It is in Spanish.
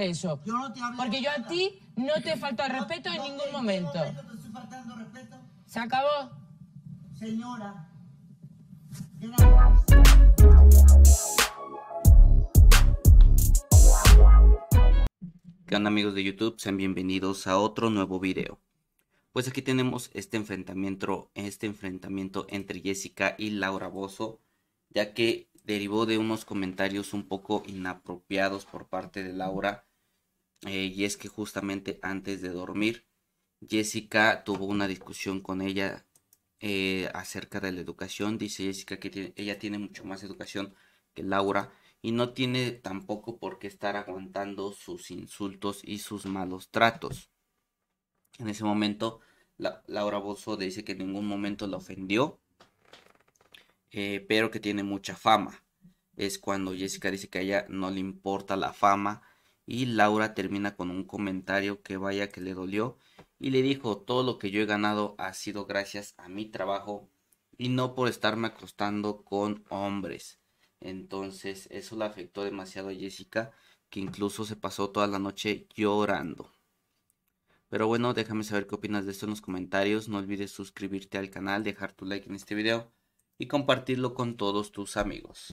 eso. Porque yo a ti no te falta respeto en ningún momento. ¿Se acabó? Señora. ¿Qué onda amigos de YouTube? Sean bienvenidos a otro nuevo video. Pues aquí tenemos este enfrentamiento, este enfrentamiento entre Jessica y Laura Bozo, ya que derivó de unos comentarios un poco inapropiados por parte de Laura, eh, y es que justamente antes de dormir, Jessica tuvo una discusión con ella eh, acerca de la educación. Dice Jessica que ella tiene mucho más educación que Laura y no tiene tampoco por qué estar aguantando sus insultos y sus malos tratos. En ese momento, Laura Bozo dice que en ningún momento la ofendió eh, pero que tiene mucha fama. Es cuando Jessica dice que a ella no le importa la fama y Laura termina con un comentario que vaya que le dolió y le dijo todo lo que yo he ganado ha sido gracias a mi trabajo y no por estarme acostando con hombres. Entonces eso la afectó demasiado a Jessica que incluso se pasó toda la noche llorando. Pero bueno, déjame saber qué opinas de esto en los comentarios. No olvides suscribirte al canal, dejar tu like en este video y compartirlo con todos tus amigos.